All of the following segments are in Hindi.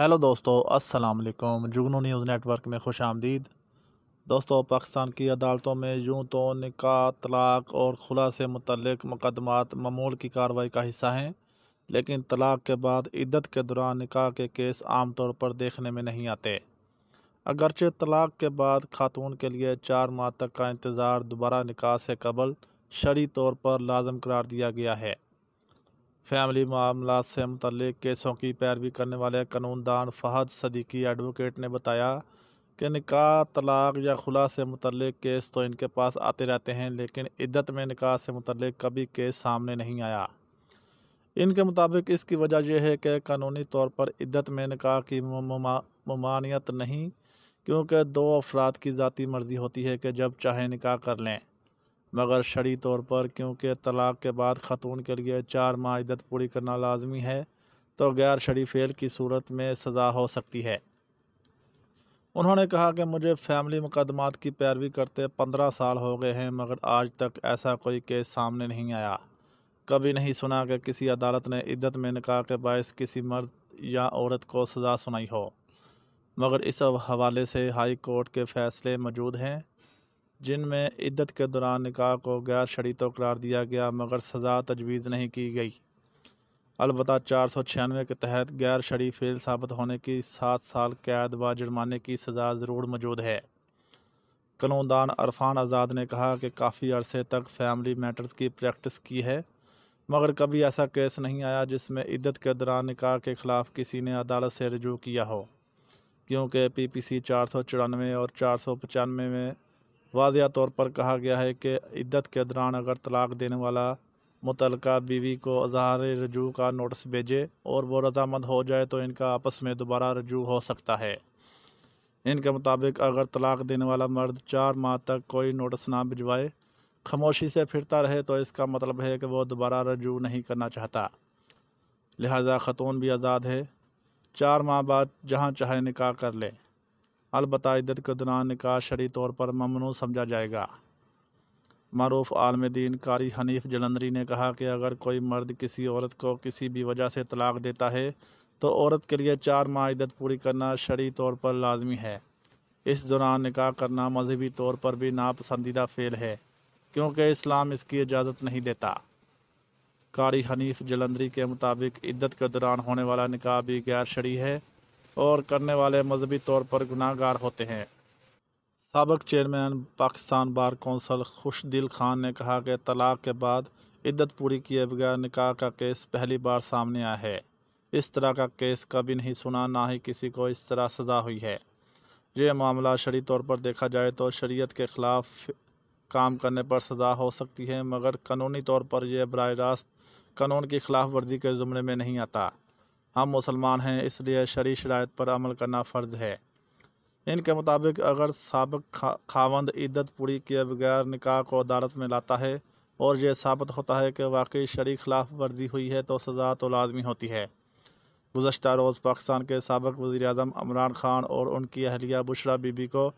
हेलो दोस्तों अस्सलाम वालेकुम जुगनू न्यूज़ नेटवर्क में खुश आमदीद दोस्तों पाकिस्तान की अदालतों में यूं तो निका तलाक और खुला से मुतलक मुकदमात ममूल की कार्रवाई का हिस्सा हैं लेकिन तलाक के बाद इद्दत के दौरान निका के केस आम तौर पर देखने में नहीं आते अगरचे तलाक के बाद खातून के लिए चार माह तक का इंतज़ार दोबारा निका से कबल शरी तौर पर लाजम करार दिया गया है फैमिली मामला से मुतलिक केसों की पैरवी करने वाले कानूनदान फ़हद सदीकी एडवोकेट ने बताया कि निका तलाक या खुला से मुतल केस तो इनके पास आते रहते हैं लेकिन इद्दत में निका से मुतल कभी केस सामने नहीं आया इनके मुताबिक इसकी वजह यह है कि कानूनी तौर पर इद्दत में निकाह की ममानियत नहीं क्योंकि दो अफराद की ज़ाती मर्ज़ी होती है कि जब चाहे निका कर लें मगर शरी तौर पर क्योंकि तलाक़ के बाद ख़तून के लिए चार माह इद्दत पूरी करना लाजमी है तो गैर शरी फेल की सूरत में सज़ा हो सकती है उन्होंने कहा कि मुझे फैमिली मुकदमात की पैरवी करते पंद्रह साल हो गए हैं मगर आज तक ऐसा कोई केस सामने नहीं आया कभी नहीं सुना कि किसी अदालत ने इद्दत में निकाह के बायस किसी मर्द या औरत को सज़ा सुनाई हो मगर इस हवाले से हाई कोर्ट के फ़ैसले मौजूद हैं जिनमें इद्दत के दौरान निकाह को गैर शरी तो करार दिया गया मगर सज़ा तजवीज़ नहीं की गई अलबत् चार सौ छियानवे के तहत गैर शरी फेल साबित होने की सात साल कैद व जुर्माने की सज़ा ज़रूर मौजूद है कानूनदान अरफान आज़ाद ने कहा कि काफ़ी अरसे तक फैमिली मैटर्स की प्रैक्टिस की है मगर कभी ऐसा केस नहीं आया जिसमें इद्दत के दौरान निकाह के ख़िलाफ़ किसी ने अदालत से रजू किया हो क्योंकि पी पी सी चार सौ चौरानवे और चार सौ पचानवे में वाजिया तौर पर कहा गया है कि इद्दत के दौरान अगर तलाक देने वाला मुतल बीवी को अजहार रजू का नोटिस भेजे और वो रजामंद हो जाए तो इनका आपस में दोबारा रजू हो सकता है इनके मुताबिक अगर तलाक देने वाला मर्द चार माह तक कोई नोटिस ना भिजवाए खामोशी से फिरता रहे तो इसका मतलब है कि वह दोबारा रजू नहीं करना चाहता लिहाजा ख़तून भी आज़ाद है चार माह बाद जहाँ चाहे निकाह कर लें अलबत् इद्दत के दौरान निकाह शरी तौर पर ममनू समझा जाएगा मरूफ आलम दीन कारी हनीफ जलंधरी ने कहा कि अगर कोई मर्द किसी औरत को किसी भी वजह से तलाक देता है तो औरत के लिए चार माह इद्दत पूरी करना शरी तौर पर लाजमी है इस दौरान निकाह करना मजहबी तौर पर भी नापसंदीदा फ़ेल है क्योंकि इस्लाम इसकी इजाज़त नहीं देता कारी हनीफ जलंधरी के मुताबिक इद्दत के दौरान होने वाला निकाह भी गैर शरी है और करने वाले मजहबी तौर पर गुनाहगार होते हैं सबक चेयरमैन पाकिस्तान बार कौंसल खुश दिल खान ने कहा कि तलाक के बाद इद्दत पूरी किए बगैर निकाह का केस पहली बार सामने आया है इस तरह का केस कभी नहीं सुना ना ही किसी को इस तरह सज़ा हुई है ये मामला शरी तौर पर देखा जाए तो शरीयत के ख़िलाफ़ काम करने पर सज़ा हो सकती है मगर कानूनी तौर पर यह बर रास्त कानून की खिलाफ वर्जी के ज़ुमरे में नहीं आता हम मुसलमान हैं इसलिए शरी शरात पर अमल करना फ़र्ज है इनके मुताबिक अगर सबक खा, खावंद इद्दत पूरी किए बगैर निकाह को अदालत में लाता है और यह साबित होता है कि वाकई शरी खिलाफ वर्जी हुई है तो सज़ा तो लाजमी होती है गुजशत रोज़ पाकिस्तान के सबक वज़ी अजम इमरान खान और उनकी अहलिया बुशरा बीबी को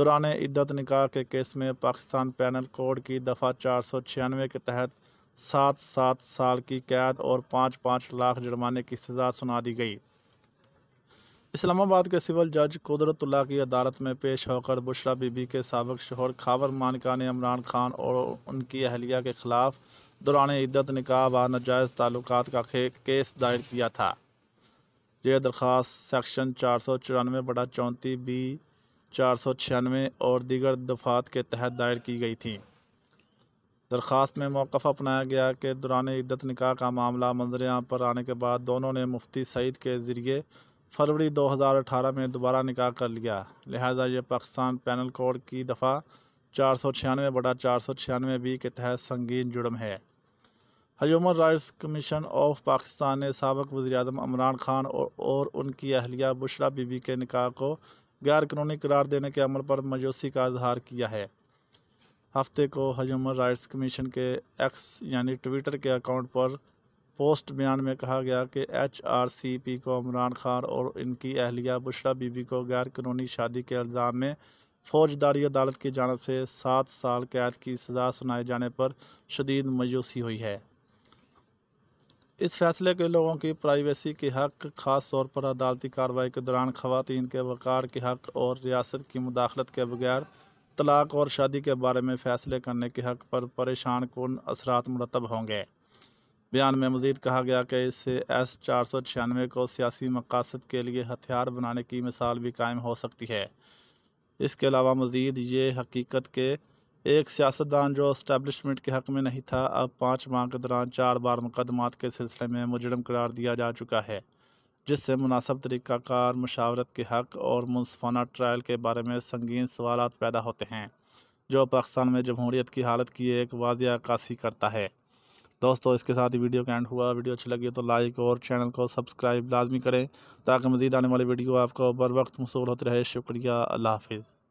दुरान इद्दत निकाह के केस में पाकिस्तान पैनल कोड की दफ़ा चार सौ छियानवे के तहत सात सात साल की कैद और पाँच पाँच लाख जुर्माने की सज़ा सुना दी गई इस्लामाबाद के सिविल जज कुदरतुल्ला की अदालत में पेश होकर बुशरा बीबी के सबक शोहर खावर मानका ने इमरान खान और उनकी अहलिया के ख़िलाफ़ दौरान इद्दत निकाह व नजायज ताल्लुक का केस दायर किया था यह दरख्वास्त सेक्शन चार सौ चौरानवे बटा चौंतीस बी चार सौ छियानवे और दीगर दफात के तहत दायर की गई थी दरख्वास्त में मौक़ अपनाया गया कि दौरान इद्दत निकाह का मामला मंजरियाँ पर आने के बाद दोनों ने मुफ्ती सईद के ज़रिए फरवरी 2018 में दोबारा निकाह कर लिया लिहाजा ये पाकिस्तान पैनल कोड की दफ़ा चार सौ छियानवे बटा चार सौ छियानवे बी के तहत संगीन जुर्म है Human Rights Commission of Pakistan ने सबक वजी अजम इमरान खान और, और उनकी अहलिया बुशरा बीबी के निकाह को गैर कानूनी करार देने के अमल पर मयूसी का इजहार किया है हफ्ते को ह्यूमन राइट्स कमीशन के एक्स यानी ट्विटर के अकाउंट पर पोस्ट बयान में कहा गया कि एच आर सी पी को इमरान खान और इनकी अहलिया बुशरा बीवी को गैर कानूनी शादी के इल्ज़ाम में फौजदारी अदालत की जानब से सात साल कैद की सज़ा सुनाए जाने पर शदीद मायूसी हुई है इस फैसले के लोगों की प्राइवेसी के हक खास तौर पर अदालती कार्रवाई के दौरान खवतिन के वक़ार के हक और रियासत की मुदाखलत के बगैर तलाक़ और शादी के बारे में फ़ैसले करने के हक़ पर परेशान कन असरात मरतब होंगे बयान में मजीद कहा गया कि इससे एस चार सौ छियानवे को सियासी मकासद के लिए हथियार बनाने की मिसाल भी कायम हो सकती है इसके अलावा मजीद ये हकीकत के एक सियासतदान जो इस्टबलिशमेंट के हक़ में नहीं था अब पाँच माह के दौरान चार बार मुकदमात के सिलसिले में मुजरम करार दिया जा चुका है जिससे मुनासब तरीक़ाकार मशावरत के हक़ और मुनफाना ट्रायल के बारे में संगीन सवाल पैदा होते हैं जो पाकिस्तान में जमहूरीत की हालत की एक वाजिया अक्सी करता है दोस्तों इसके साथ ही वीडियो का एंड हुआ वीडियो अच्छी लगी तो लाइक और चैनल को सब्सक्राइब लाजमी करें ताकि मज़ीद आने वाली वीडियो आपको बर वक्त मसूल होते रहे शुक्रिया अल्लाह हाफिज़